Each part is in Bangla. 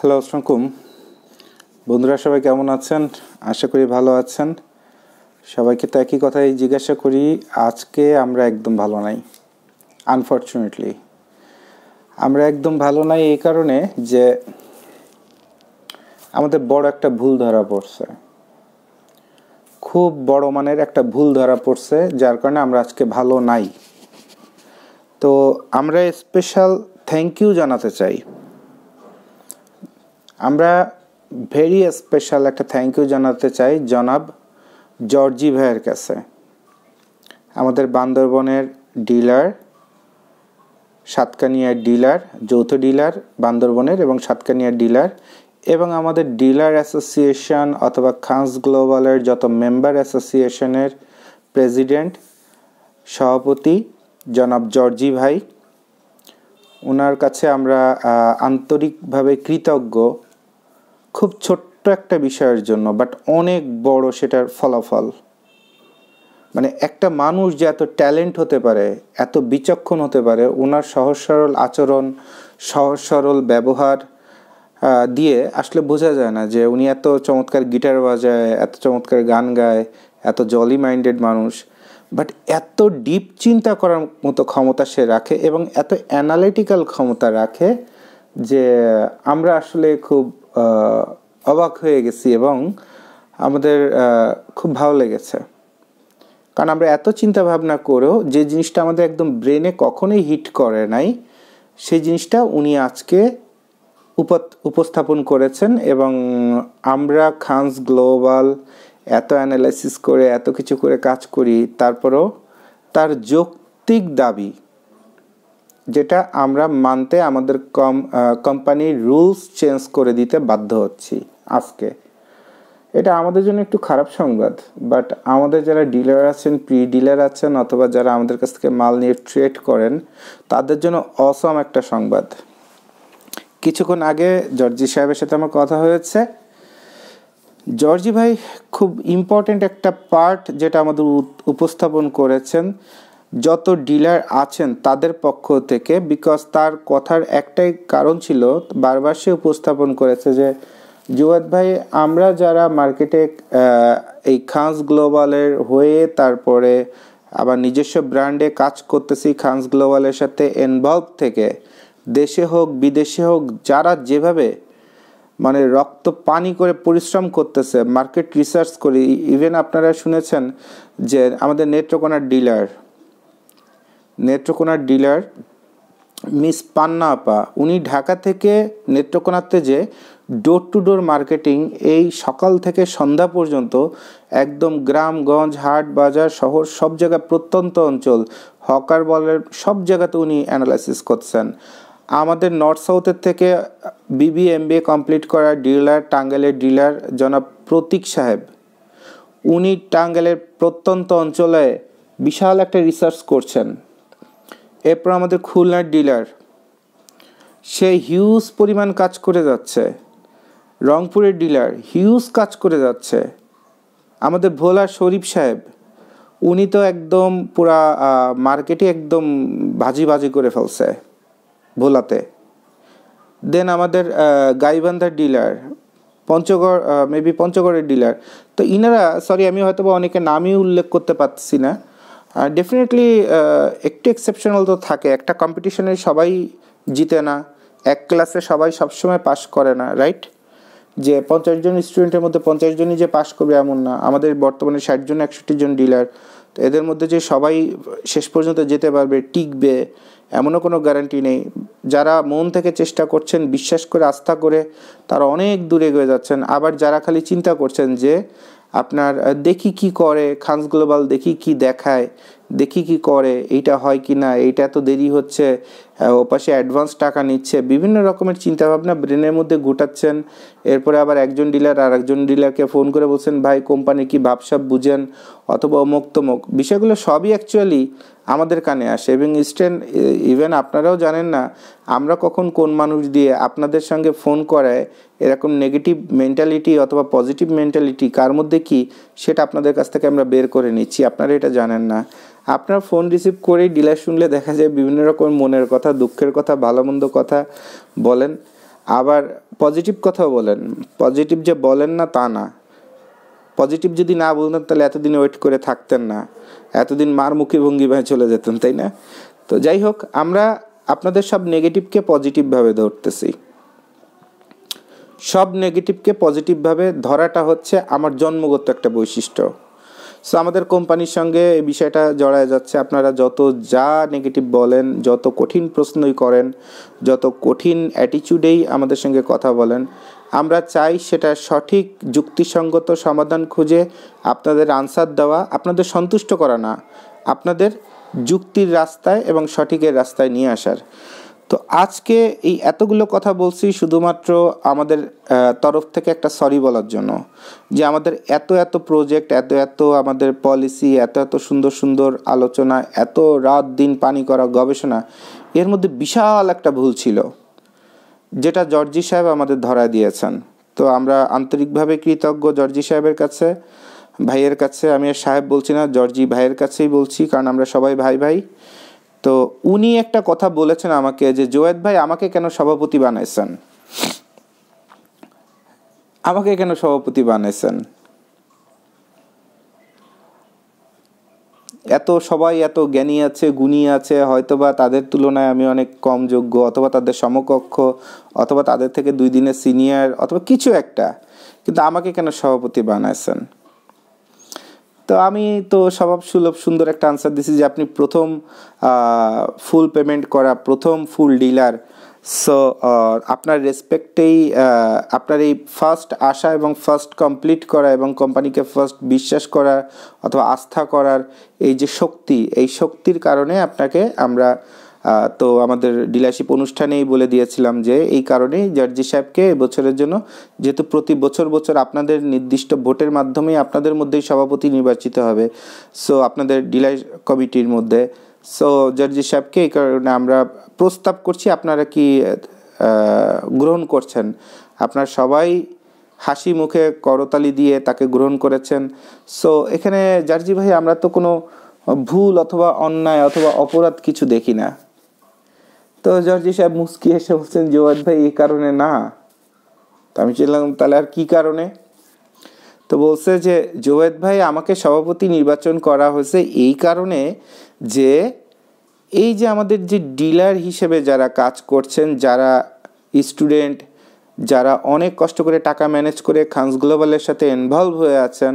হ্যালো আসসালামকুম বন্ধুরা সবাই কেমন আছেন আশা করি ভালো আছেন সবাইকে তো একই কথাই জিজ্ঞাসা করি আজকে আমরা একদম ভালো নাই আনফর্চুনেটলি আমরা একদম ভালো নাই এই কারণে যে আমাদের বড় একটা ভুল ধরা পড়ছে খুব বড় মানের একটা ভুল ধরা পড়ছে যার কারণে আমরা আজকে ভালো নাই তো আমরা স্পেশাল থ্যাংক ইউ জানাতে চাই আমরা ভেরি স্পেশাল একটা থ্যাংক ইউ জানাতে চাই জনাব জর্জি ভাইয়ের কাছে আমাদের বান্দরবনের ডিলার সাতকানিয়ার ডিলার যৌথ ডিলার বান্দরবনের এবং সাতকানিয়ার ডিলার এবং আমাদের ডিলার অ্যাসোসিয়েশন অথবা খান্স গ্লোবালের যত মেম্বার অ্যাসোসিয়েশনের প্রেসিডেন্ট সভাপতি জনাব জর্জি ভাই ওনার কাছে আমরা আন্তরিকভাবে কৃতজ্ঞ খুব ছোট্ট একটা বিষয়ের জন্য বাট অনেক বড় সেটার ফলাফল মানে একটা মানুষ যে এত ট্যালেন্ট হতে পারে এত বিচক্ষণ হতে পারে ওনার সহজ সরল আচরণ সহজ সরল ব্যবহার দিয়ে আসলে বোঝা যায় না যে উনি এত চমৎকার গিটার বাজায় এত চমৎকার গান গায় এত জলি মাইন্ডেড মানুষ বাট এত ডিপ চিন্তা করার মতো ক্ষমতা সে রাখে এবং এত অ্যানালিটিক্যাল ক্ষমতা রাখে যে আমরা আসলে খুব অবাক হয়ে গেছি এবং আমাদের খুব ভালো লেগেছে কারণ আমরা এত চিন্তা ভাবনা করেও যে জিনিসটা আমাদের একদম ব্রেনে কখনোই হিট করে নাই সেই জিনিসটা উনি আজকে উপস্থাপন করেছেন এবং আমরা খান্স গ্লোবাল এত অ্যানালাইসিস করে এত কিছু করে কাজ করি তারপরও তার যৌক্তিক দাবি যেটা আমরা মানতে আমাদের কম কোম্পানির রুলস চেঞ্জ করে দিতে বাধ্য হচ্ছি আজকে এটা আমাদের জন্য একটু খারাপ সংবাদ বাট আমাদের যারা ডিলার আছেন প্রি ডিলার আছেন অথবা যারা আমাদের কাছ থেকে মাল নিয়ে ট্রেড করেন তাদের জন্য অসম একটা সংবাদ কিছুক্ষণ আগে জর্জি সাহেবের সাথে আমার কথা হয়েছে জর্জি ভাই খুব ইম্পর্টেন্ট একটা পার্ট যেটা আমাদের উপস্থাপন করেছেন যত ডিলার আছেন তাদের পক্ষ থেকে বিকজ তার কথার একটাই কারণ ছিল বারবার সে উপস্থাপন করেছে যে জুয়াদ ভাই আমরা যারা মার্কেটে এই খাঁজ গ্লোবালের হয়ে তারপরে আবার নিজস্ব ব্র্যান্ডে কাজ করতেছি খান্স গ্লোবালের সাথে ইনভলভ থেকে দেশে হোক বিদেশে হোক যারা যেভাবে মানে রক্ত পানি করে পরিশ্রম করতেছে মার্কেট রিসার্চ করি ইভেন আপনারা শুনেছেন যে আমাদের নেত্রকোনার ডিলার নেত্রকোনার ডিলার মিস পান্না আপা উনি ঢাকা থেকে নেত্রকোনাতে যে ডোর টু ডোর মার্কেটিং এই সকাল থেকে সন্ধ্যা পর্যন্ত একদম গ্রামগঞ্জ হাট বাজার শহর সব জায়গায় প্রত্যন্ত অঞ্চল হকার বলের সব জায়গাতে উনি অ্যানালাইসিস করছেন আমাদের নর্থ সাউথের থেকে বিবি এমবিএ কমপ্লিট করা ডিলার টাঙ্গেলের ডিলার জনাব প্রতীক সাহেব উনি টাঙ্গেলের প্রত্যন্ত অঞ্চলে বিশাল একটা রিসার্চ করছেন এরপর আমাদের খুলনার ডিলার সে হিউজ পরিমাণ কাজ করে যাচ্ছে রংপুরের ডিলার হিউজ কাজ করে যাচ্ছে আমাদের ভোলা শরীফ সাহেব উনি তো একদম পুরা মার্কেটে একদম ভাজি ভাজি করে ফেলছে ভোলাতে দেন আমাদের গাইবান্ধার ডিলার পঞ্চগড় মেবি পঞ্চগড়ের ডিলার তো ইনারা সরি আমি হয়তো বা অনেকে নামই উল্লেখ করতে পারছি না ডেফিনেটলি একটু এক্সেপশনাল তো থাকে একটা কম্পিটিশনে সবাই জিতে না এক ক্লাসে সবাই সবসময় পাস করে না রাইট যে পঞ্চাশ জন স্টুডেন্টের মধ্যে পঞ্চাশ জনই যে পাস করবে এমন না আমাদের বর্তমানে ষাট জন একষট্টি জন ডিলার তো এদের মধ্যে যে সবাই শেষ পর্যন্ত যেতে পারবে টিকবে এমনও কোনো গ্যারান্টি নেই যারা মন থেকে চেষ্টা করছেন বিশ্বাস করে আস্থা করে তারা অনেক দূরে গিয়ে যাচ্ছেন আবার যারা খালি চিন্তা করছেন যে আপনার দেখি কি করে খানস গ্লোবাল দেখি কি দেখায় দেখি কি করে এইটা হয় কি না এইটা এত দেরি হচ্ছে ওপাশে অ্যাডভান্স টাকা নিচ্ছে বিভিন্ন রকমের চিন্তাভাবনা ব্রেনের মধ্যে ঘুটাচ্ছেন এরপরে আবার একজন ডিলার আর একজন ডিলারকে ফোন করে বলছেন ভাই কোম্পানি কি ভাবসাব বুঝেন অথবা অমুক তমুক বিষয়গুলো সবই অ্যাকচুয়ালি আমাদের কানে আসে এবং ইস্টেন ইভেন আপনারাও জানেন না আমরা কখন কোন মানুষ দিয়ে আপনাদের সঙ্গে ফোন করায় এরকম নেগেটিভ মেন্টালিটি অথবা পজিটিভ মেন্টালিটি কার মধ্যে কি সেটা আপনাদের কাছ থেকে আমরা বের করে নিচ্ছি আপনারা এটা জানেন না আপনার ফোন রিসিভ করেই ডিলার শুনলে দেখা যায় বিভিন্ন রকম মনের কথা দুঃখের কথা ভালো মন্দ কথা বলেন আবার পজিটিভ কথাও বলেন পজিটিভ যে বলেন না তা না পজিটিভ যদি না বলতেন তাহলে এতদিন ওয়েট করে থাকতেন না এতদিন মার মুখে ভঙ্গি ভাই চলে যেতেন তাই না তো যাই হোক আমরা আপনাদের সব নেগেটিভকে পজিটিভভাবে ধরতেছি সব নেগেটিভকে পজিটিভভাবে ধরাটা হচ্ছে আমার জন্মগত একটা বৈশিষ্ট্য সো আমাদের কোম্পানির সঙ্গে এই বিষয়টা জড়ায় যাচ্ছে আপনারা যত যা নেগেটিভ বলেন যত কঠিন প্রশ্নই করেন যত কঠিন অ্যাটিচিউডেই আমাদের সঙ্গে কথা বলেন আমরা চাই সেটা সঠিক যুক্তিসঙ্গত সমাধান খুঁজে আপনাদের আনসার দেওয়া আপনাদের সন্তুষ্ট করা না আপনাদের যুক্তির রাস্তায় এবং সঠিকের রাস্তায় নিয়ে আসার তো আজকে এই এতগুলো কথা বলছি শুধুমাত্র আমাদের তরফ থেকে একটা সরি বলার জন্য যে আমাদের এত এত প্রজেক্ট এত এত আমাদের পলিসি এত এত সুন্দর সুন্দর আলোচনা এত রাত দিন পানি করা গবেষণা এর মধ্যে বিশাল একটা ভুল ছিল যেটা জর্জি সাহেব আমাদের ধরা দিয়েছেন তো আমরা আন্তরিকভাবে কৃতজ্ঞ জর্জি সাহেবের কাছে ভাইয়ের কাছে আমি সাহেব বলছি না জর্জি ভাইয়ের কাছেই বলছি কারণ আমরা সবাই ভাই ভাই তো উনি একটা কথা বলেছেন আমাকে যে জোয়েদ ভাই আমাকে কেন সভাপতি বানাইছেন আমাকে কেন সভাপতি বানাইছেন এত সবাই এত জ্ঞানী আছে গুণী আছে হয়তোবা তাদের তুলনায় আমি অনেক কম যোগ্য অথবা তাদের সমকক্ষ অথবা তাদের থেকে দুই দিনের সিনিয়র অথবা কিছু একটা কিন্তু আমাকে কেন সভাপতি বানাইছেন তো আমি তো স্বভাব সুলভ সুন্দর একটা আনসার দিছি যে আপনি প্রথম ফুল পেমেন্ট করা প্রথম ফুল ডিলার সো আপনার রেসপেক্টেই আপনার এই ফার্স্ট আসা এবং ফার্স্ট কমপ্লিট করা এবং কোম্পানিকে ফার্স্ট বিশ্বাস করার অথবা আস্থা করার এই যে শক্তি এই শক্তির কারণে আপনাকে আমরা তো আমাদের ডিলারশিপ অনুষ্ঠানেই বলে দিয়েছিলাম যে এই কারণেই জার্জি সাহেবকে এবছরের জন্য যেহেতু প্রতি বছর বছর আপনাদের নির্দিষ্ট ভোটের মাধ্যমে আপনাদের মধ্যেই সভাপতি নির্বাচিত হবে সো আপনাদের ডিলার কমিটির মধ্যে সো জার্জি সাহেবকে এই কারণে আমরা প্রস্তাব করছি আপনারা কি গ্রহণ করছেন আপনার সবাই হাসি মুখে করতালি দিয়ে তাকে গ্রহণ করেছেন সো এখানে জার্জি ভাই আমরা তো কোনো ভুল অথবা অন্যায় অথবা অপরাধ কিছু দেখি না তো জর্জি সাহেব মুসকি এসে বলছেন জোয়াদ ভাই এই কারণে না তো আমি চাইলাম তাহলে আর কি কারণে তো বলছে যে জোয়েদ ভাই আমাকে সভাপতি নির্বাচন করা হয়েছে এই কারণে যে এই যে আমাদের যে ডিলার হিসেবে যারা কাজ করছেন যারা স্টুডেন্ট যারা অনেক কষ্ট করে টাকা ম্যানেজ করে খান্স গ্লোবালের সাথে ইনভলভ হয়ে আছেন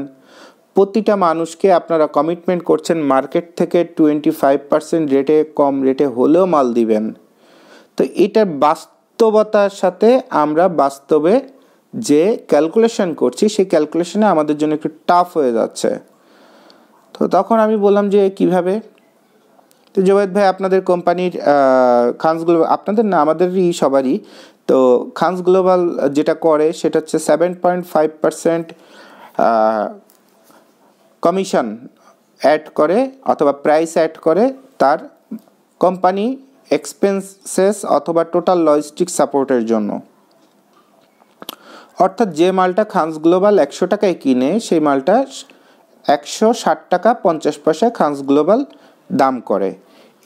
প্রতিটা মানুষকে আপনারা কমিটমেন্ট করছেন মার্কেট থেকে টোয়েন্টি ফাইভ পার্সেন্ট রেটে কম রেটে হলেও মাল দিবেন তো এটা বাস্তবতার সাথে আমরা বাস্তবে যে ক্যালকুলেশন করছি সেই ক্যালকুলেশনে আমাদের জন্য একটু টাফ হয়ে যাচ্ছে তো তখন আমি বললাম যে কিভাবে তো জোবায়দ ভাই আপনাদের কোম্পানির খান্স গ্লোবাল আপনাদের না আমাদেরই সবারই তো খান্স গ্লোবাল যেটা করে সেটা হচ্ছে seven point five percent commission add করে অথবা প্রাইস অ্যাড করে তার কোম্পানি এক্সপেন্সেস অথবা টোটাল লজিস্টিক সাপোর্টের জন্য অর্থাৎ যে মালটা খান্স গ্লোবাল একশো টাকায় কিনে সেই মালটা একশো ষাট টাকা পঞ্চাশ পয়সা খান্স গ্লোবাল দাম করে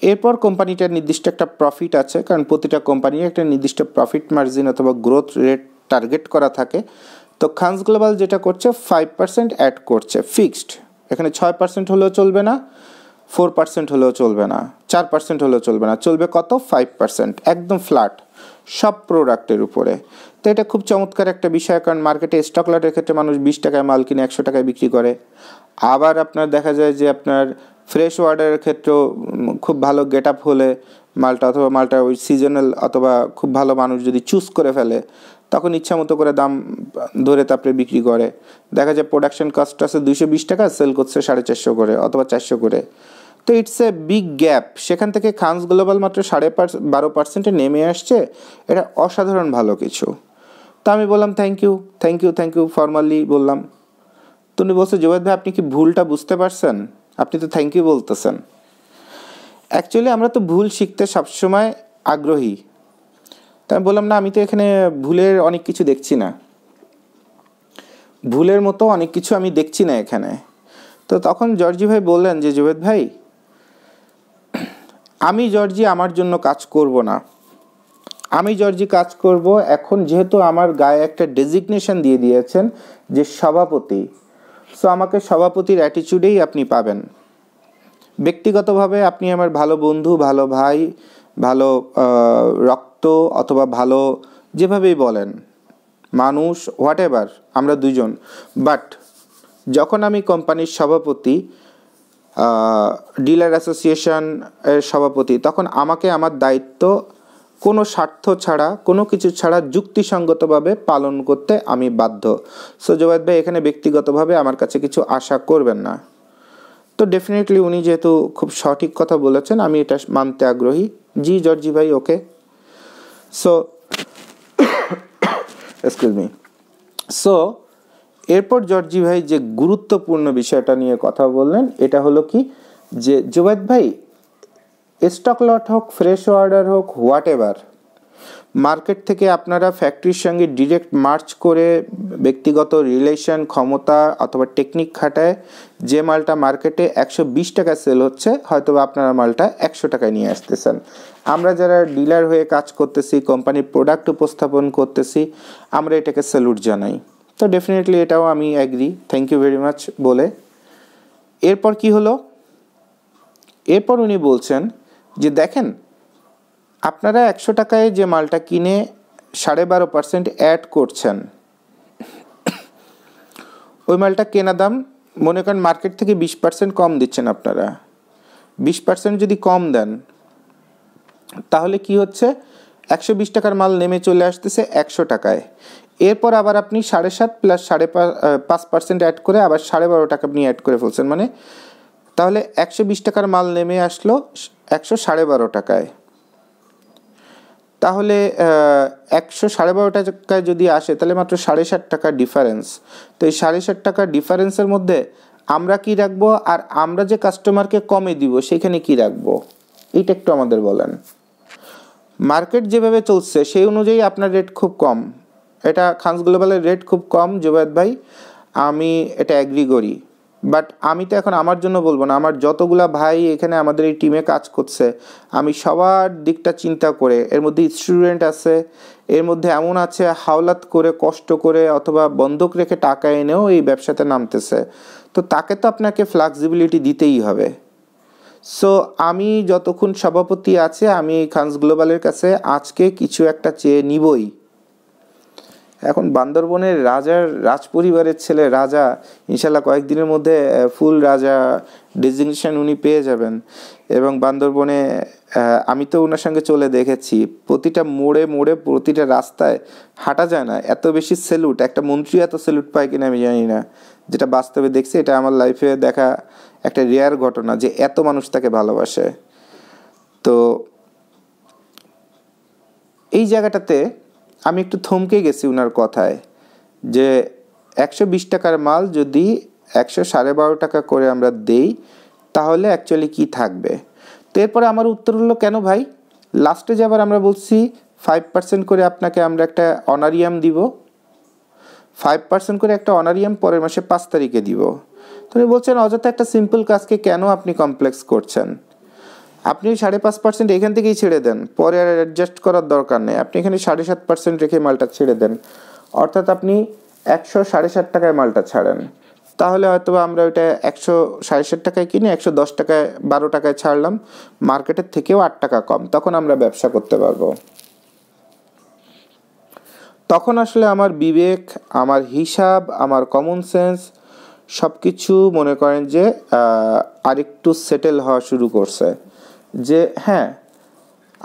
এরপর কোম্পানিটার নির্দিষ্ট একটা প্রফিট আছে কারণ প্রতিটা কোম্পানির একটা নির্দিষ্ট প্রফিট মার্জিন অথবা গ্রোথ রেট টার্গেট করা থাকে তো খান্স গ্লোবাল যেটা করছে ফাইভ পার্সেন্ট অ্যাড করছে ফিক্সড এখানে ছয় পার্সেন্ট হলেও চলবে না ফোর পার্সেন্ট হলেও চলবে না চার পার্সেন্ট হলেও চলবে না চলবে কত ফাইভ পার্সেন্ট একদম ফ্ল্যাট সব প্রোডাক্টের উপরে তো এটা খুব চমৎকার একটা বিষয় কারণ মার্কেটে স্টক লটের ক্ষেত্রে মানুষ বিশ টাকায় মাল কিনে একশো টাকায় বিক্রি করে আবার আপনার দেখা যায় যে আপনার ফ্রেশ ওয়ার্ডারের ক্ষেত্রেও খুব ভালো গেট আপ হলে মালটা অথবা মালটা ওই সিজনাল অথবা খুব ভালো মানুষ যদি চুজ করে ফেলে তখন ইচ্ছা মতো করে দাম ধরে তারপরে বিক্রি করে দেখা যায় প্রোডাকশন কস্ট আছে দুশো বিশ টাকা সেল করছে সাড়ে চারশো করে অথবা চারশো করে তো ইটস এ বিগ গ্যাপ সেখান থেকে খান্স গ্লোবাল মাত্র সাড়ে বারো পার্সেন্টে নেমে আসছে এটা অসাধারণ ভালো কিছু তো আমি বললাম thank you thank you thank you formally বললাম তো উনি বলছে জুবেদ ভাই আপনি কি ভুলটা বুঝতে পারছেন আপনি তো থ্যাংক ইউ বলতেছেন অ্যাকচুয়ালি আমরা তো ভুল শিখতে সবসময় আগ্রহী তো আমি বললাম না আমি তো এখানে ভুলের অনেক কিছু দেখছি না ভুলের মতো অনেক কিছু আমি দেখছি না এখানে তো তখন জর্জি ভাই বললেন যে জুবেদ ভাই আমি জর্জি আমার জন্য কাজ করব না আমি জর্জি কাজ করব এখন যেহেতু আমার গায়ে একটা ডেজিগনেশন দিয়ে দিয়েছেন যে সভাপতি সো আমাকে সভাপতির অ্যাটিচিউডেই আপনি পাবেন ব্যক্তিগতভাবে আপনি আমার ভালো বন্ধু ভালো ভাই ভালো রক্ত অথবা ভালো যেভাবেই বলেন মানুষ হোয়াট আমরা দুজন বাট যখন আমি কোম্পানির সভাপতি ডিলার অ্যাসোসিয়েশন এর সভাপতি তখন আমাকে আমার দায়িত্ব কোনো স্বার্থ ছাড়া কোনো কিছু ছাড়া যুক্তিসঙ্গতভাবে পালন করতে আমি বাধ্য সো জোবায়দ ভাই এখানে ব্যক্তিগতভাবে আমার কাছে কিছু আশা করবেন না তো ডেফিনেটলি উনি যেহেতু খুব সঠিক কথা বলেছেন আমি এটা মানতে আগ্রহী জি জর্জি ভাই okay so excuse me so এরপর জর্জি ভাই যে গুরুত্বপূর্ণ বিষয়টা নিয়ে কথা বললেন এটা হলো কি যে জুবাইদ ভাই স্টক লট হোক ফ্রেশ অর্ডার হোক হোয়াট এভার মার্কেট থেকে আপনারা ফ্যাক্টরির সঙ্গে ডিরেক্ট মার্চ করে ব্যক্তিগত রিলেশন ক্ষমতা অথবা টেকনিক খাটায় যে মালটা মার্কেটে একশো বিশ টাকা সেল হচ্ছে হয়তো আপনারা মালটা একশো টাকায় নিয়ে আসতেছেন আমরা যারা ডিলার হয়ে কাজ করতেছি কোম্পানির প্রোডাক্ট উপস্থাপন করতেছি আমরা এটাকে স্যালুট জানাই তো ডেফিনেটলি এটাও আমি agree thank you very much বলে এরপর কি হলো এরপর উনি বলছেন যে দেখেন আপনারা একশো টাকায় যে মালটা কিনে সাড়ে বারো পার্সেন্ট অ্যাড করছেন ওই মালটা কেনা দাম মনে করেন মার্কেট থেকে বিশ পার্সেন্ট কম দিচ্ছেন আপনারা বিশ পার্সেন্ট যদি কম দেন তাহলে কি হচ্ছে একশো বিশ টাকার মাল নেমে চলে আসতেছে একশো টাকায় এরপর আবার আপনি সাড়ে সাত প্লাস সাড়ে পাঁচ পার্সেন্ট অ্যাড করে আবার সাড়ে বারো টাকা আপনি অ্যাড করে ফেলছেন মানে তাহলে একশো বিশ টাকার মাল নেমে আসলো একশো সাড়ে বারো টাকায় তাহলে একশো সাড়ে বারো টাকায় যদি আসে তাহলে মাত্র সাড়ে সাত টাকার ডিফারেন্স তো এই সাড়ে সাত টাকার ডিফারেন্সের মধ্যে আমরা কি রাখবো আর আমরা যে কাস্টমারকে কমে দিব সেখানে কি রাখবো এটা একটু আমাদের বলেন মার্কেট যেভাবে চলছে সেই অনুযায়ী আপনার রেট খুব কম এটা খান্স গ্লোবালের রেট খুব কম জুবায়দ ভাই আমি এটা অ্যাগ্রি করি বাট আমি তো এখন আমার জন্য বলবো না আমার যতগুলা ভাই এখানে আমাদের এই টিমে কাজ করছে আমি সবার দিকটা চিন্তা করে এর মধ্যে স্টুডেন্ট আছে এর মধ্যে এমন আছে হাওলাত করে কষ্ট করে অথবা বন্ধক রেখে টাকা এনেও এই ব্যবসাতে নামতেছে তো তাকে তো আপনাকে ফ্লেক্সিবিলিটি দিতেই হবে সো আমি যতক্ষণ সভাপতি আছে আমি খানস গ্লোবালের কাছে আজকে কিছু একটা চেয়ে নিবই এখন বান্দরবনের রাজার রাজ পরিবারের ছেলে রাজা ইনশাল্লাহ কয়েকদিনের মধ্যে ফুল রাজা ডিজিনেশন উনি পেয়ে যাবেন এবং বান্দরবনে আমি তো ওনার সঙ্গে চলে দেখেছি প্রতিটা মোড়ে মোড়ে প্রতিটা রাস্তায় হাঁটা যায় না এত বেশি সেলুট একটা মন্ত্রী এত সেলুট পায় কিনা আমি জানি না যেটা বাস্তবে দেখছি এটা আমার লাইফে দেখা একটা রেয়ার ঘটনা যে এত মানুষ তাকে ভালোবাসে তো এই জায়গাটাতে আমি একটু থমকে গেছি ওনার কথায় যে একশো বিশ টাকার মাল যদি একশো সাড়ে বারো টাকা করে আমরা দেই তাহলে অ্যাকচুয়ালি কি থাকবে তো এরপরে আমার উত্তর হলো কেন ভাই লাস্টে যাবার আমরা বলছি ফাইভ পার্সেন্ট করে আপনাকে আমরা একটা অনারিয়াম দিব ফাইভ পার্সেন্ট করে একটা অনারিয়াম পরের মাসে পাঁচ তারিখে দিব উনি বলছেন অযথা একটা সিম্পল কাজকে কেন আপনি কমপ্লেক্স করছেন আপনি সাড়ে পাঁচ পার্সেন্ট এখান থেকেই ছেড়ে দেন পরে আর অ্যাডজাস্ট করার দরকার নেই আপনি এখানে সাড়ে সাত পার্সেন্ট রেখে মালটা ছেড়ে দেন অর্থাৎ আপনি একশো সাড়ে সাত টাকায় মালটা ছাড়েন তাহলে হয়তো আমরা ওইটা একশো সাড়ে ষাট টাকায় কিনে একশো দশ টাকায় বারো টাকায় ছাড়লাম মার্কেটের থেকেও আট টাকা কম তখন আমরা ব্যবসা করতে পারবো তখন আসলে আমার বিবেক আমার হিসাব আমার কমন সেন্স সব কিছু মনে করেন যে আরেকটু সেটেল হওয়া শুরু করছে যে হ্যাঁ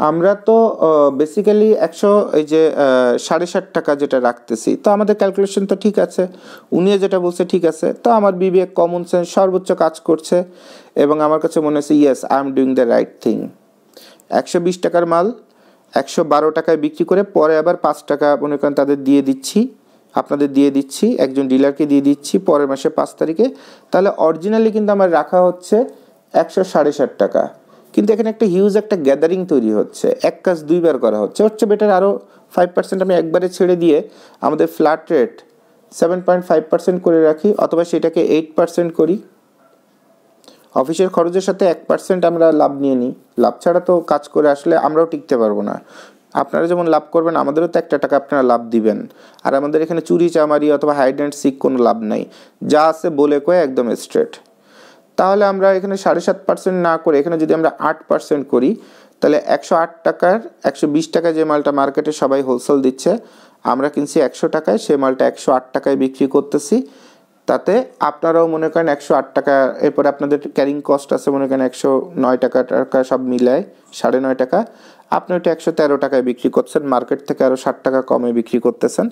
আমরা তো বেসিক্যালি একশো এই যে সাড়ে ষাট টাকা যেটা রাখতেছি তো আমাদের ক্যালকুলেশন তো ঠিক আছে উনিও যেটা বলছে ঠিক আছে তো আমার বিবেক কমন সেন্স সর্বোচ্চ কাজ করছে এবং আমার কাছে মনে হচ্ছে yes I am doing the right thing একশো বিশ টাকার মাল একশো বারো টাকায় বিক্রি করে পরে আবার পাঁচ টাকা মনে করেন তাদের দিয়ে দিচ্ছি আপনাদের দিয়ে দিচ্ছি একজন ডিলারকে দিয়ে দিচ্ছি পরের মাসে পাঁচ তারিখে তাহলে অরিজিনালি কিন্তু আমার রাখা হচ্ছে একশো সাড়ে ষাট টাকা কিন্তু এখানে একটা হিউজ একটা গ্যাদারিং তৈরি হচ্ছে এক কাজ দুইবার করা হচ্ছে হচ্ছে বেটার আরও ফাইভ পার্সেন্ট আমি একবারে ছেড়ে দিয়ে আমাদের flat rate seven point five percent করে রাখি অথবা সেটাকে এইট পার্সেন্ট করি অফিসের খরচের সাথে এক পার্সেন্ট আমরা লাভ নিয়ে নিই লাভ ছাড়া তো কাজ করে আসলে আমরাও টিকতে পারবো না আপনারা যেমন লাভ করবেন আমাদেরও তো একটা টাকা আপনারা লাভ দিবেন আর আমাদের এখানে চুরি চামারি অথবা হাইড অ্যান্ড সিক কোনো লাভ নাই যা আছে বলে কয়ে একদম স্ট্রেট তাহলে আমরা এখানে সাড়ে সাত পার্সেন্ট না করে এখানে যদি আমরা আট পার্সেন্ট করি তাহলে একশো আট টাকার একশো বিশ টাকায় যে মালটা মার্কেটে সবাই হোলসেল দিচ্ছে আমরা কিনছি একশো টাকায় সে মালটা একশো আট টাকায় বিক্রি করতেছি তাতে আপনারাও মনে করেন একশো আট টাকা এরপরে আপনাদের ক্যারিং কস্ট আছে মনে করেন একশো নয় টাকা টাকা সব মিলায় সাড়ে নয় টাকা আপনি ওটা একশো তেরো টাকায় বিক্রি করছেন মার্কেট থেকে আরও ষাট টাকা কমে বিক্রি করতেছেন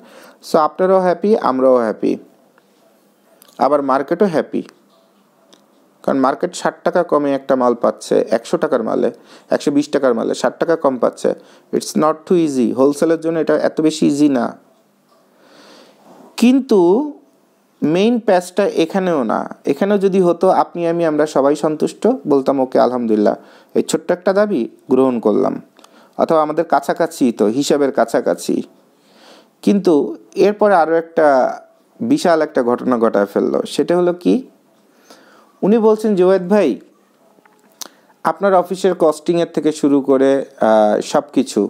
সো আপনারাও হ্যাপি আমরাও হ্যাপি আবার মার্কেটও হ্যাপি কারণ মার্কেট ষাট টাকা কমে একটা মাল পাচ্ছে একশো টাকার মালে একশো বিশ টাকার মালে ষাট টাকা কম পাচ্ছে ইটস নট টু ইজি হোলসেলের জন্য এটা এত বেশি ইজি না কিন্তু মেইন প্যাচটা এখানেও না এখানেও যদি হতো আপনি আমি আমরা সবাই সন্তুষ্ট বলতাম ওকে আলহামদুলিল্লাহ এই ছোট্ট একটা দাবি গ্রহণ করলাম অথবা আমাদের কাছাকাছি তো হিসাবের কাছাকাছি কিন্তু এরপরে আরও একটা বিশাল একটা ঘটনা ঘটায় ফেললো সেটা হলো কি উনি বলছেন জোয়েদ ভাই আপনার অফিসের কস্টিংয়ের থেকে শুরু করে সব কিছু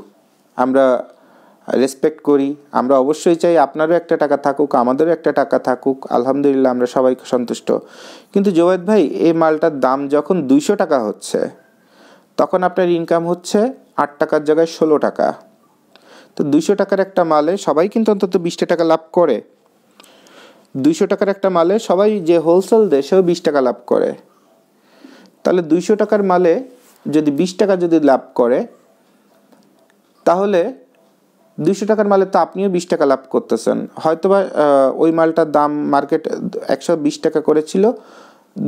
আমরা রেসপেক্ট করি আমরা অবশ্যই চাই আপনারও একটা টাকা থাকুক আমাদেরও একটা টাকা থাকুক আলহামদুলিল্লাহ আমরা সবাই সন্তুষ্ট কিন্তু জোয়েদ ভাই এই মালটার দাম যখন দুইশো টাকা হচ্ছে তখন আপনার ইনকাম হচ্ছে আট টাকার জায়গায় ষোলো টাকা তো দুইশো টাকার একটা মালে সবাই কিন্তু অন্তত বিশটা টাকা লাভ করে দুইশো টাকার একটা মালে সবাই যে হোলসেল দেয় সেও বিশ টাকা লাভ করে তাহলে দুইশো টাকার মালে যদি বিশ টাকা যদি লাভ করে তাহলে দুইশো টাকার মালে তো আপনিও বিশ টাকা লাভ করতেছেন হয়তোবা ওই মালটার দাম মার্কেট একশো বিশ টাকা করেছিল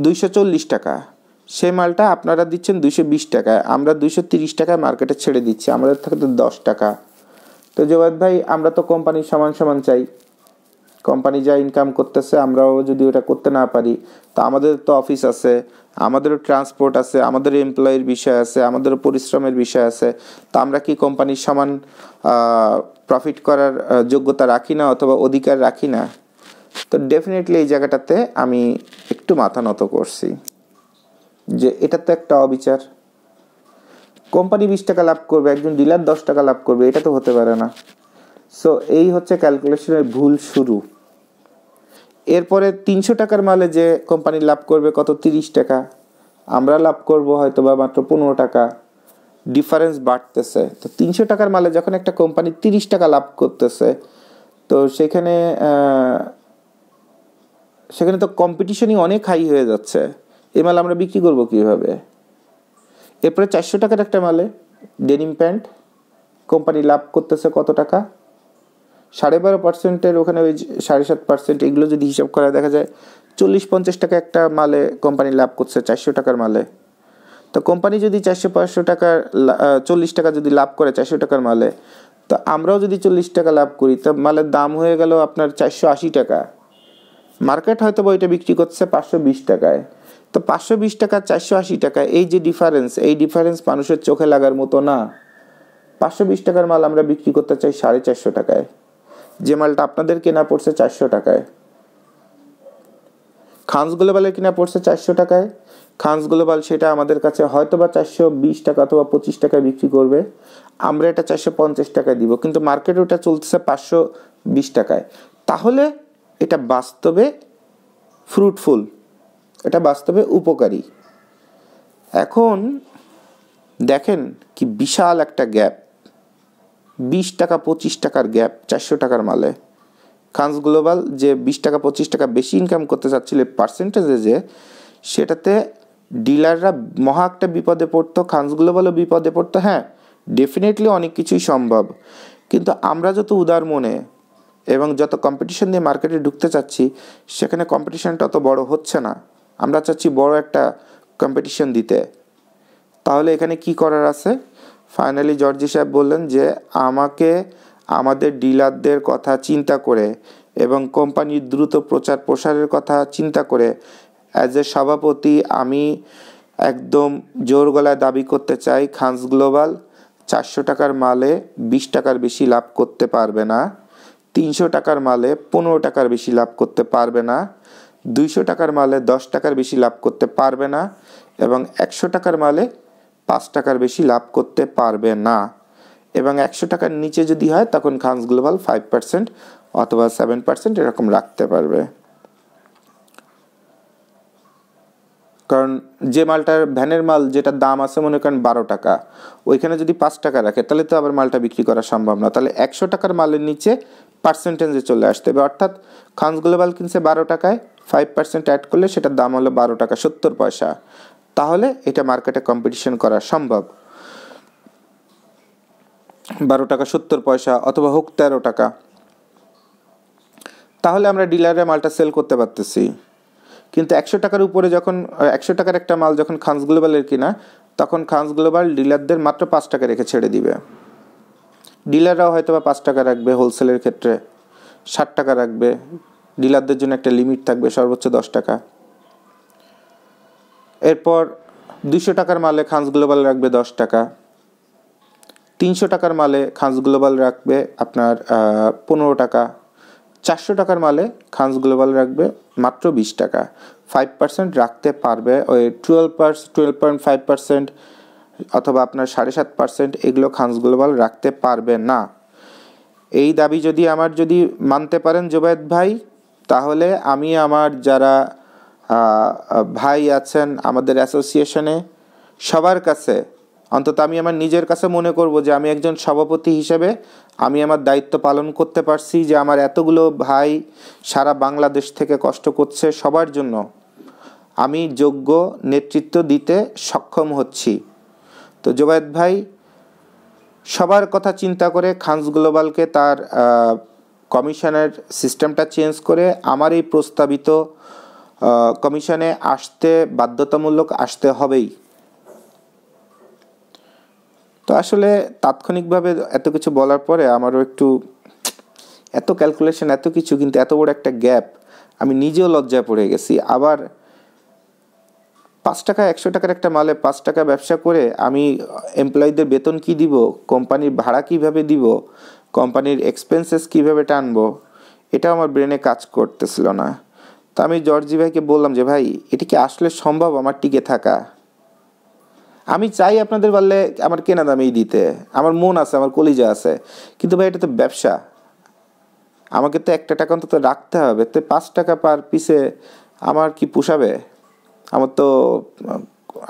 দুইশো চল্লিশ টাকা সে মালটা আপনারা দিচ্ছেন দুইশো বিশ টাকায় আমরা দুইশো তিরিশ টাকায় মার্কেটে ছেড়ে দিচ্ছি আমাদের থাকে তো দশ টাকা তো জবাদ ভাই আমরা তো কোম্পানির সমান সমান চাই কোম্পানি যা ইনকাম করতেছে আমরাও যদি ওটা করতে না পারি তো আমাদের তো অফিস আছে আমাদেরও ট্রান্সপোর্ট আছে আমাদের এমপ্লয়ের বিষয় আছে আমাদেরও পরিশ্রমের বিষয় আছে তো আমরা কি কোম্পানির সমান প্রফিট করার যোগ্যতা রাখি না অথবা অধিকার রাখি না তো ডেফিনেটলি এই জায়গাটাতে আমি একটু মাথা নত করছি যে এটা তো একটা অবিচার কোম্পানি বিশ টাকা লাভ করবে একজন ডিলার দশ টাকা লাভ করবে এটা তো হতে পারে না সো এই হচ্ছে ক্যালকুলেশনের ভুল শুরু এরপরে তিনশো টাকার মালে যে কোম্পানি লাভ করবে কত তিরিশ টাকা আমরা লাভ করব হয়তো বা মাত্র পনেরো টাকা ডিফারেন্স বাড়তেছে তো তিনশো টাকার মালে যখন একটা কোম্পানি তিরিশ টাকা লাভ করতেছে তো সেখানে সেখানে তো কম্পিটিশনই অনেক হাই হয়ে যাচ্ছে এই মাল আমরা বিক্রি করব কীভাবে এরপরে চারশো টাকার একটা মালে ডেনিম প্যান্ট কোম্পানি লাভ করতেছে কত টাকা সাড়ে বারো পার্সেন্টের ওখানে ওই সাড়ে সাত পার্সেন্ট এগুলো যদি হিসাব করা দেখা যায় চল্লিশ পঞ্চাশ টাকা একটা মালে কোম্পানি লাভ করছে চারশো টাকার মালে তো কোম্পানি যদি চারশো পাঁচশো টাকার চল্লিশ টাকা যদি লাভ করে চারশো টাকার মালে তো আমরাও যদি চল্লিশ টাকা লাভ করি তো মালের দাম হয়ে গেল আপনার চারশো আশি টাকা মার্কেট হয়তো বা এটা বিক্রি করছে পাঁচশো বিশ টাকায় তো পাঁচশো বিশ টাকা চারশো আশি টাকা এই যে ডিফারেন্স এই ডিফারেন্স মানুষের চোখে লাগার মতো না পাঁচশো বিশ টাকার মাল আমরা বিক্রি করতে চাই সাড়ে চারশো টাকায় যে মালটা আপনাদের কেনা পড়ছে চারশো টাকায় খান্স গ্লোবালের কেনা পড়ছে চারশো টাকায় খান্স গ্লোবাল সেটা আমাদের কাছে হয়তো বা চারশো বিশ টাকা অথবা পঁচিশ টাকায় বিক্রি করবে আমরা এটা চারশো পঞ্চাশ টাকায় দিব কিন্তু মার্কেট ওটা চলতেছে পাঁচশো বিশ টাকায় তাহলে এটা বাস্তবে ফ্রুটফুল এটা বাস্তবে উপকারী এখন দেখেন কি বিশাল একটা গ্যাপ বিশ টাকা পঁচিশ টাকার গ্যাপ চারশো টাকার মালে খান্স গ্লোবাল যে বিশ টাকা পঁচিশ টাকা বেশি ইনকাম করতে চাচ্ছিল পার্সেন্টেজে যে সেটাতে ডিলাররা মহা একটা বিপদে পড়তো খান্স গ্লোবালও বিপদে পড়তো হ্যাঁ ডেফিনেটলি অনেক কিছুই সম্ভব কিন্তু আমরা যত উদার মনে এবং যত কম্পিটিশন দিয়ে মার্কেটে ঢুকতে চাচ্ছি সেখানে কম্পিটিশনটা অত বড় হচ্ছে না আমরা চাচ্ছি বড় একটা কম্পিটিশন দিতে তাহলে এখানে কি করার আছে ফাইনালি জর্জি সাহেব বললেন যে আমাকে আমাদের ডিলারদের কথা চিন্তা করে এবং কোম্পানির দ্রুত প্রচার প্রসারের কথা চিন্তা করে অ্যাজ এ সভাপতি আমি একদম জোর গলায় দাবি করতে চাই খান্স গ্লোবাল চারশো টাকার মালে বিশ টাকার বেশি লাভ করতে পারবে না তিনশো টাকার মালে পনেরো টাকার বেশি লাভ করতে পারবে না দুইশো টাকার মালে দশ টাকার বেশি লাভ করতে পারবে না এবং একশো টাকার মালে পাঁচ টাকার বেশি লাভ করতে পারবে না এবং একশো টাকার নিচে যদি হয় তখন খান্স গ্লোবাল ফাইভ পার্সেন্ট অথবা সেভেন পার্সেন্ট এরকম রাখতে পারবে কারণ যে মালটার ভ্যানের মাল যেটা দাম আছে মনে করেন বারো টাকা ওইখানে যদি পাঁচ টাকা রাখে তাহলে তো আবার মালটা বিক্রি করা সম্ভব না তাহলে একশো টাকার মালের নিচে পার্সেন্টেজে চলে আসতে হবে অর্থাৎ খান্স গ্লোবাল কিনছে বারো টাকায় ফাইভ পার্সেন্ট অ্যাড করলে সেটার দাম হলো বারো টাকা সত্তর পয়সা তাহলে এটা মার্কেটে কম্পিটিশন করা সম্ভব বারো টাকা সত্তর পয়সা অথবা হোক তেরো টাকা তাহলে আমরা ডিলারে মালটা সেল করতে পারতেছি কিন্তু একশো টাকার উপরে যখন একশো টাকার একটা মাল যখন খান্স গ্লোবালের কিনা তখন খান্স গ্লোবাল ডিলারদের মাত্র পাঁচ টাকা রেখে ছেড়ে দিবে ডিলাররাও হয়তো বা পাঁচ টাকা রাখবে হোলসেলের ক্ষেত্রে ষাট টাকা রাখবে ডিলারদের জন্য একটা লিমিট থাকবে সর্বোচ্চ দশ টাকা এরপর দুশো টাকার মালে খান্স গ্লোবাল রাখবে দশ টাকা তিনশো টাকার মালে খাঁজ গ্লোবাল রাখবে আপনার পনেরো টাকা চারশো টাকার মালে খাঁজ গ্লোবাল রাখবে মাত্র বিশ টাকা ফাইভ পার্সেন্ট রাখতে পারবে ওই টুয়েলভ পার্স টুয়েলভ পয়েন্ট ফাইভ পার্সেন্ট অথবা আপনার সাড়ে সাত পার্সেন্ট এগুলো খাঁজ গ্লোবাল রাখতে পারবে না এই দাবি যদি আমার যদি মানতে পারেন জোবায়দ ভাই তাহলে আমি আমার যারা ভাই আছেন আমাদের অ্যাসোসিয়েশনে সবার কাছে অন্তত আমি আমার নিজের কাছে মনে করব যে আমি একজন সভাপতি হিসেবে আমি আমার দায়িত্ব পালন করতে পারছি যে আমার এতগুলো ভাই সারা বাংলাদেশ থেকে কষ্ট করছে সবার জন্য আমি যোগ্য নেতৃত্ব দিতে সক্ষম হচ্ছি তো জোবায়দ ভাই সবার কথা চিন্তা করে খানস গ্লোবালকে তার কমিশনের সিস্টেমটা চেঞ্জ করে আমার এই প্রস্তাবিত কমিশনে আসতে বাধ্যতামূলক আসতে হবেই তো আসলে তাৎক্ষণিকভাবে এত কিছু বলার পরে আমারও একটু এত ক্যালকুলেশন এত কিছু কিন্তু এত বড় একটা গ্যাপ আমি নিজেও লজ্জায় পড়ে গেছি আবার পাঁচ টাকা একশো টাকার একটা মালে পাঁচ টাকা ব্যবসা করে আমি এমপ্লয়ীদের বেতন কি দিব কোম্পানির ভাড়া কিভাবে দিব কোম্পানির এক্সপেন্সেস কিভাবে টানবো এটা আমার ব্রেনে কাজ করতেছিল না তো আমি জর্জি ভাইকে বললাম যে ভাই এটা কি আসলে সম্ভব আমার টিকে থাকা আমি চাই আপনাদের বললে আমার কেনা দামেই দিতে আমার মন আছে আমার কলিজা আছে কিন্তু ভাই এটা তো ব্যবসা আমাকে তো একটা টাকা অন্তত রাখতে হবে তো পাঁচ টাকা পার পিসে আমার কি পোষাবে আমার তো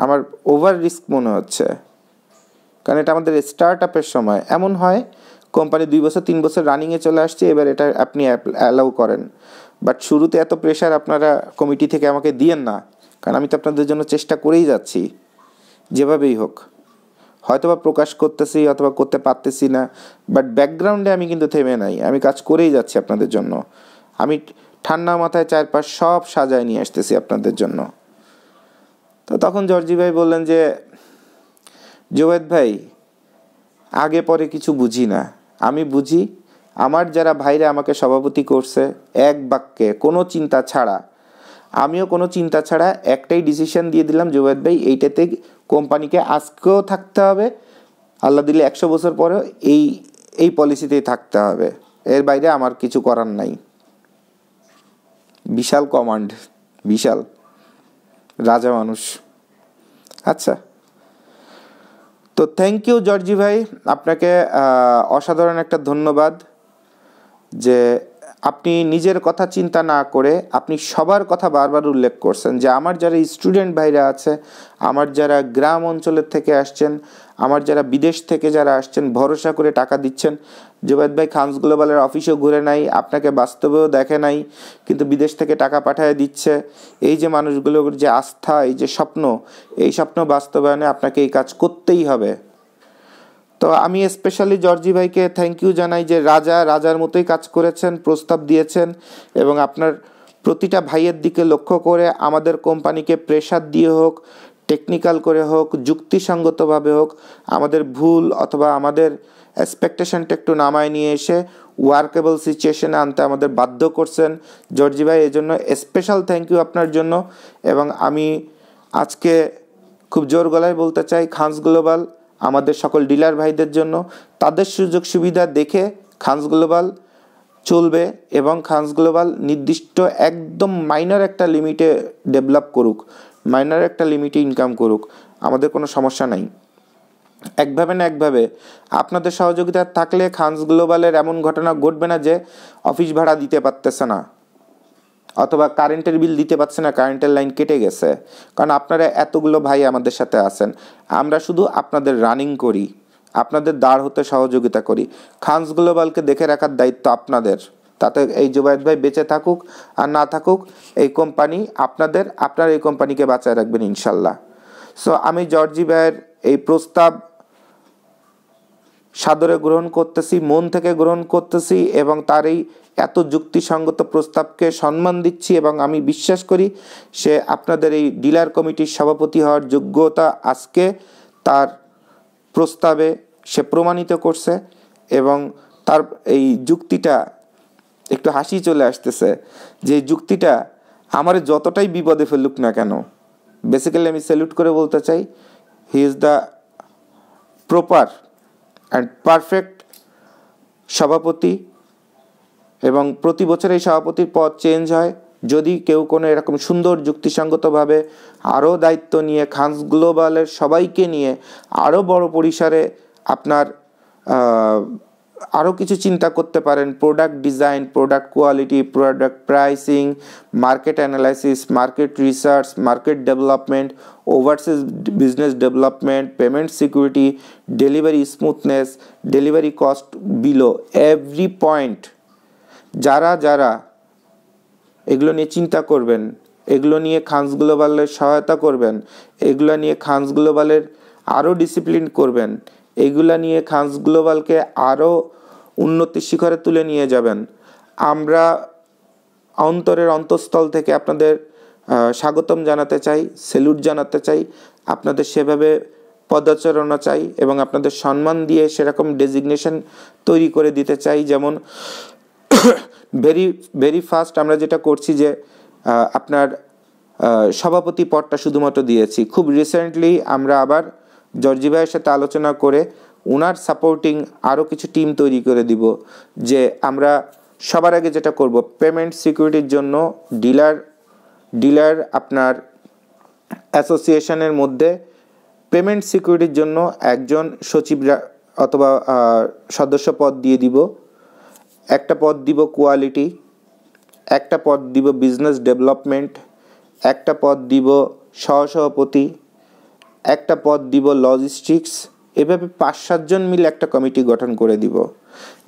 আমার ওভার রিস্ক মনে হচ্ছে কারণ এটা আমাদের স্টার্ট আপের সময় এমন হয় কোম্পানি দুই বছর তিন বছর রানিংয়ে চলে আসছে এবার এটা আপনি অ্যালাউ করেন বাট শুরুতে এত প্রেশার আপনারা কমিটি থেকে আমাকে দিয়েন না কারণ আমি তো আপনাদের জন্য চেষ্টা করেই যাচ্ছি যেভাবেই হোক হয়তোবা প্রকাশ করতেছি অথবা করতে পারতেছি না বাট ব্যাকগ্রাউন্ডে আমি কিন্তু থেমে নাই আমি কাজ করেই যাচ্ছি আপনাদের জন্য আমি ঠান্ডা মাথায় চারপাশ সব সাজায় নিয়ে আসতেছি আপনাদের জন্য তো তখন জর্জি ভাই বললেন যে জোয়েদ ভাই আগে পরে কিছু বুঝি না আমি বুঝি আমার যারা ভাইরা আমাকে সভাপতি করছে এক বাক্যে কোনো চিন্তা ছাড়া আমিও কোনো চিন্তা ছাড়া একটাই ডিসিশন দিয়ে দিলাম জুবেদ ভাই এইটাতে কোম্পানিকে আজকেও থাকতে হবে আল্লাহ দিলে একশো বছর পরেও এই এই পলিসিতেই থাকতে হবে এর বাইরে আমার কিছু করার নাই বিশাল কমান্ড বিশাল রাজা মানুষ আচ্ছা তো থ্যাংক ইউ জর্জি ভাই আপনাকে অসাধারণ একটা ধন্যবাদ যে আপনি নিজের কথা চিন্তা না করে আপনি সবার কথা বারবার উল্লেখ করছেন যে আমার যারা স্টুডেন্ট ভাইরা আছে আমার যারা গ্রাম অঞ্চলের থেকে আসছেন আমার যারা বিদেশ থেকে যারা আসছেন ভরসা করে টাকা দিচ্ছেন জুবায়দ ভাই খামস গ্লোবালের অফিসেও ঘুরে নাই আপনাকে বাস্তবেও দেখে নাই কিন্তু বিদেশ থেকে টাকা পাঠায় দিচ্ছে এই যে মানুষগুলোর যে আস্থা এই যে স্বপ্ন এই স্বপ্ন বাস্তবায়নে আপনাকে এই কাজ করতেই হবে তো আমি স্পেশালি জর্জি ভাইকে থ্যাংক ইউ জানাই যে রাজা রাজার মতোই কাজ করেছেন প্রস্তাব দিয়েছেন এবং আপনার প্রতিটা ভাইয়ের দিকে লক্ষ্য করে আমাদের কোম্পানিকে প্রেশার দিয়ে হোক টেকনিক্যাল করে হোক যুক্তিসঙ্গতভাবে হোক আমাদের ভুল অথবা আমাদের এক্সপেকটেশনটা একটু নামায় নিয়ে এসে ওয়ার্কেবল সিচুয়েশনে আনতে আমাদের বাধ্য করছেন জর্জি ভাই এজন্য স্পেশাল থ্যাংক ইউ আপনার জন্য এবং আমি আজকে খুব জোর গলায় বলতে চাই খান্স গ্লোবাল আমাদের সকল ডিলার ভাইদের জন্য তাদের সুযোগ সুবিধা দেখে খান্স গ্লোবাল চলবে এবং খান্স গ্লোবাল নির্দিষ্ট একদম মাইনার একটা লিমিটে ডেভেলপ করুক মাইনার একটা লিমিটে ইনকাম করুক আমাদের কোনো সমস্যা নাই একভাবে না একভাবে আপনাদের সহযোগিতা থাকলে খান্স গ্লোবালের এমন ঘটনা ঘটবে না যে অফিস ভাড়া দিতে পারতেছে না অথবা কারেন্টের বিল দিতে পারছে না কারেন্টের লাইন কেটে গেছে কারণ আপনারা এতগুলো ভাই আমাদের সাথে আছেন আমরা শুধু আপনাদের রানিং করি আপনাদের দাঁড় হতে সহযোগিতা করি খান্স গ্লোবালকে দেখে রাখার দায়িত্ব আপনাদের তাতে এই জুবায়দ ভাই বেঁচে থাকুক আর না থাকুক এই কোম্পানি আপনাদের আপনার এই কোম্পানিকে বাঁচায় রাখবেন ইনশাল্লাহ সো আমি জর্জি ভাইয়ের এই প্রস্তাব সাদরে গ্রহণ করতেছি মন থেকে গ্রহণ করতেছি এবং তার এই এত যুক্তিসঙ্গত প্রস্তাবকে সম্মান দিচ্ছি এবং আমি বিশ্বাস করি সে আপনাদের এই ডিলার কমিটির সভাপতি হওয়ার যোগ্যতা আজকে তার প্রস্তাবে সে প্রমাণিত করছে এবং তার এই যুক্তিটা একটু হাসি চলে আসতেছে যে যুক্তিটা আমার যতটাই বিপদে ফেলুক না কেন বেসিক্যালি আমি স্যালুট করে বলতে চাই he is the proper and perfect সভাপতি এবং প্রতি বছর এই সভাপতির পদ চেঞ্জ হয় যদি কেউ কোনো এরকম সুন্দর যুক্তিসঙ্গতভাবে আরও দায়িত্ব নিয়ে খান্স গ্লোবালের সবাইকে নিয়ে আরও বড় পরিসরে আপনার আরও কিছু চিন্তা করতে পারেন product design product quality product pricing market analysis market research market development overseas business development payment security delivery smoothness delivery cost below every point যারা যারা এগুলো নিয়ে চিন্তা করবেন এগুলো নিয়ে খান্স গ্লোবালের সহায়তা করবেন এগুলো নিয়ে খান্স গ্লোবালের আরও ডিসিপ্লিন করবেন এগুলা নিয়ে খান্স গ্লোবালকে আরও উন্নতির শিখরে তুলে নিয়ে যাবেন আমরা অন্তরের অন্তঃস্থল থেকে আপনাদের স্বাগতম জানাতে চাই সেলুট জানাতে চাই আপনাদের সেভাবে পদাচরণা চাই এবং আপনাদের সম্মান দিয়ে সেরকম ডেজিগনেশন তৈরি করে দিতে চাই যেমন ভেরি ভেরি ফার্স্ট আমরা যেটা করছি যে আপনার সভাপতি পদটা শুধুমাত্র দিয়েছি খুব রিসেন্টলি আমরা আবার জর্জি ভাইয়ের সাথে আলোচনা করে ওনার সাপোর্টিং আরও কিছু টিম তৈরি করে দিব যে আমরা সবার আগে যেটা করব পেমেন্ট সিকিউরিটির জন্য ডিলার ডিলার আপনার অ্যাসোসিয়েশনের মধ্যে পেমেন্ট সিকিউরিটির জন্য একজন সচিব অথবা সদস্য পদ দিয়ে দিব একটা পদ দিব কোয়ালিটি একটা পদ দিব বিজনেস ডেভেলপমেন্ট একটা পদ দিব সহসভাপতি একটা পদ দিব লজিস্টিক্স এভাবে পাঁচ সাতজন মিলে একটা কমিটি গঠন করে দিব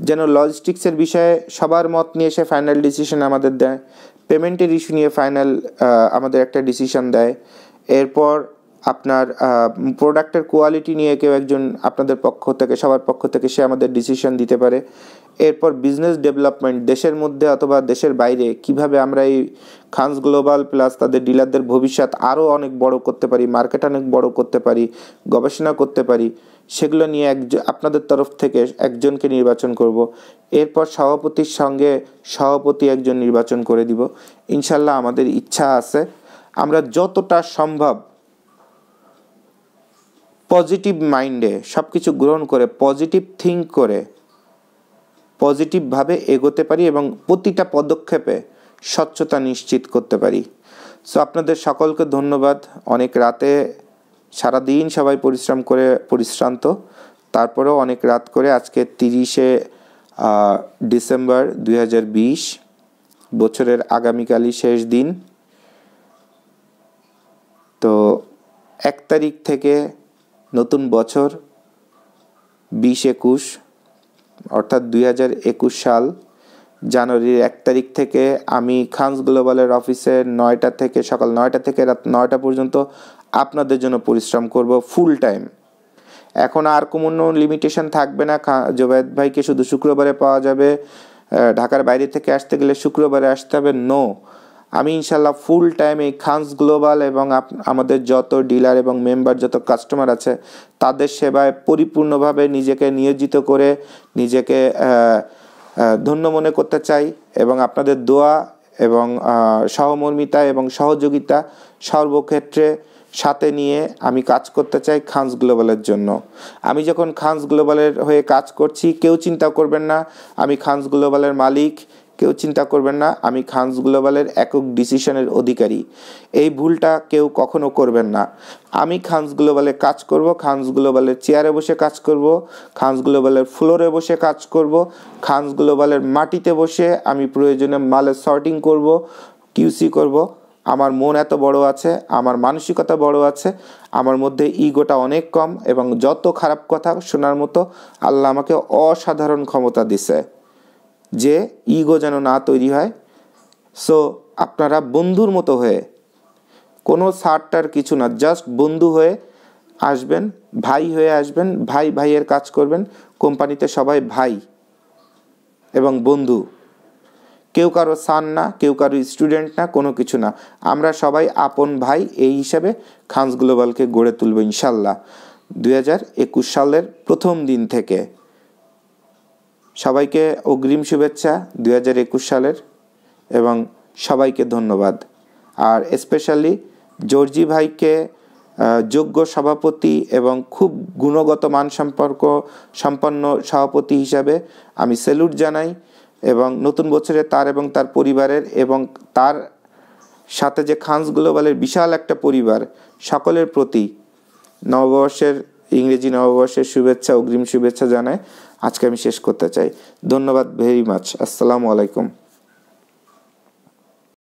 যেন লজিস্টিক্সের বিষয়ে সবার মত নিয়ে এসে ফাইনাল ডিসিশন আমাদের দেয় পেমেন্টের ইস্যু নিয়ে ফাইনাল আমাদের একটা ডিসিশন দেয় এরপর আপনার প্রোডাক্টের কোয়ালিটি নিয়ে কেউ একজন আপনাদের পক্ষ থেকে সবার পক্ষ থেকে সে আমাদের ডিসিশন দিতে পারে এরপর বিজনেস ডেভেলপমেন্ট দেশের মধ্যে অথবা দেশের বাইরে কিভাবে আমরা এই খান্স গ্লোবাল প্লাস তাদের ডিলারদের ভবিষ্যৎ আরও অনেক বড় করতে পারি মার্কেট অনেক বড় করতে পারি গবেষণা করতে পারি সেগুলো নিয়ে এক আপনাদের তরফ থেকে একজনকে নির্বাচন করব। এরপর সভাপতির সঙ্গে সভাপতি একজন নির্বাচন করে দিব ইনশাল্লাহ আমাদের ইচ্ছা আছে আমরা যতটা সম্ভব পজিটিভ মাইন্ডে সব কিছু গ্রহণ করে পজিটিভ থিঙ্ক করে পজিটিভভাবে এগোতে পারি এবং প্রতিটা পদক্ষেপে স্বচ্ছতা নিশ্চিত করতে পারি সো আপনাদের সকলকে ধন্যবাদ অনেক রাতে সারা দিন সবাই পরিশ্রম করে পরিশ্রান্ত তারপরেও অনেক রাত করে আজকে তিরিশে ডিসেম্বর দুই বছরের আগামীকালই শেষ দিন তো এক তারিখ থেকে নতুন বছর বিশ একুশ অর্থাৎ দুই হাজার একুশ সাল জানুয়ারির এক তারিখ থেকে আমি খান্স গ্লোবালের অফিসে নয়টা থেকে সকাল নয়টা থেকে রাত নয়টা পর্যন্ত আপনাদের জন্য পরিশ্রম করব ফুল টাইম এখন আর কোনো লিমিটেশন থাকবে না জোবায়দ ভাইকে শুধু শুক্রবারে পাওয়া যাবে ঢাকার বাইরে থেকে আসতে গেলে শুক্রবারে আসতে হবে নো আমি ইনশাল্লাহ ফুল টাইম এই খান্স গ্লোবাল এবং আমাদের যত ডিলার এবং মেম্বার যত কাস্টমার আছে তাদের সেবায় পরিপূর্ণভাবে নিজেকে নিয়োজিত করে নিজেকে ধন্য মনে করতে চাই এবং আপনাদের দোয়া এবং সহমর্মিতা এবং সহযোগিতা সর্বক্ষেত্রে সাথে নিয়ে আমি কাজ করতে চাই খান্স গ্লোবালের জন্য আমি যখন খান্স গ্লোবালের হয়ে কাজ করছি কেউ চিন্তা করবেন না আমি খান্স গ্লোবালের মালিক কেউ চিন্তা করবেন না আমি খানস গ্লোবালের একক ডিসিশনের অধিকারী এই ভুলটা কেউ কখনো করবেন না আমি খানস গ্লোবালে কাজ করব খানস গ্লোবালের চেয়ারে বসে কাজ করব খানস গ্লোবালের ফ্লোরে বসে কাজ করব খানস গ্লোবালের মাটিতে বসে আমি প্রয়োজনে মালের সর্টিং করব কিউসি করব আমার মন এত বড় আছে আমার মানসিকতা বড় আছে আমার মধ্যে ইগোটা অনেক কম এবং যত খারাপ কথা শোনার মতো আল্লাহ আমাকে অসাধারণ ক্ষমতা দিছে যে ইগো যেন না তৈরি হয় সো আপনারা বন্ধুর মতো হয়ে কোনো সারটার কিছু না জাস্ট বন্ধু হয়ে আসবেন ভাই হয়ে আসবেন ভাই ভাইয়ের কাজ করবেন কোম্পানিতে সবাই ভাই এবং বন্ধু কেউ কারো সান না কেউ কারো স্টুডেন্ট না কোনো কিছু না আমরা সবাই আপন ভাই এই হিসাবে খান্স গ্লোবালকে গড়ে তুলব ইনশাল্লাহ দুই সালের প্রথম দিন থেকে সবাইকে অগ্রিম শুভেচ্ছা দু হাজার একুশ সালের এবং সবাইকে ধন্যবাদ আর স্পেশালি জর্জি ভাইকে যোগ্য সভাপতি এবং খুব গুণগত মান সম্পর্ক সম্পন্ন সভাপতি হিসাবে আমি স্যালুট জানাই এবং নতুন বছরে তার এবং তার পরিবারের এবং তার সাথে যে খান্স গ্লোবালের বিশাল একটা পরিবার সকলের প্রতি নববর্ষের ইংরেজি নববর্ষের শুভেচ্ছা অগ্রিম শুভেচ্ছা জানায় আজকে আমি শেষ করতে চাই ধন্যবাদ ভেরি মাছ আসসালামু আলাইকুম